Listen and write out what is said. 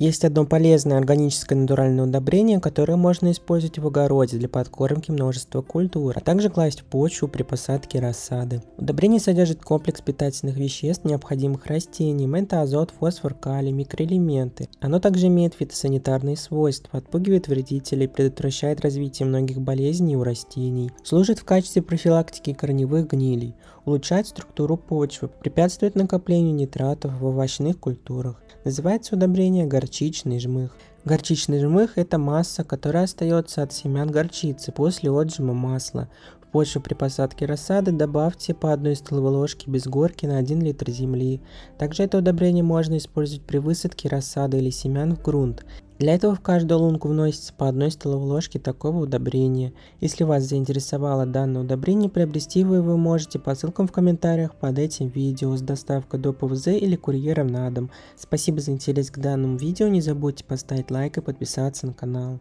Есть одно полезное органическое натуральное удобрение, которое можно использовать в огороде для подкормки множества культур, а также класть в почву при посадке рассады. Удобрение содержит комплекс питательных веществ, необходимых растениям. Это азот, фосфор, калий, микроэлементы. Оно также имеет фитосанитарные свойства, отпугивает вредителей, предотвращает развитие многих болезней у растений, служит в качестве профилактики корневых гнилей, улучшает структуру почвы, препятствует накоплению нитратов в овощных культурах. Называется удобрение городское горчичный жмых. Горчичный жмых – это масса, которая остается от семян горчицы после отжима масла. В почву при посадке рассады добавьте по одной столовой ложке без горки на 1 литр земли. Также это удобрение можно использовать при высадке рассады или семян в грунт. Для этого в каждую лунку вносится по одной столовой ложке такого удобрения. Если вас заинтересовало данное удобрение, приобрести его вы можете по ссылкам в комментариях под этим видео с доставкой до ПВЗ или курьером на дом. Спасибо за интерес к данному видео, не забудьте поставить лайк и подписаться на канал.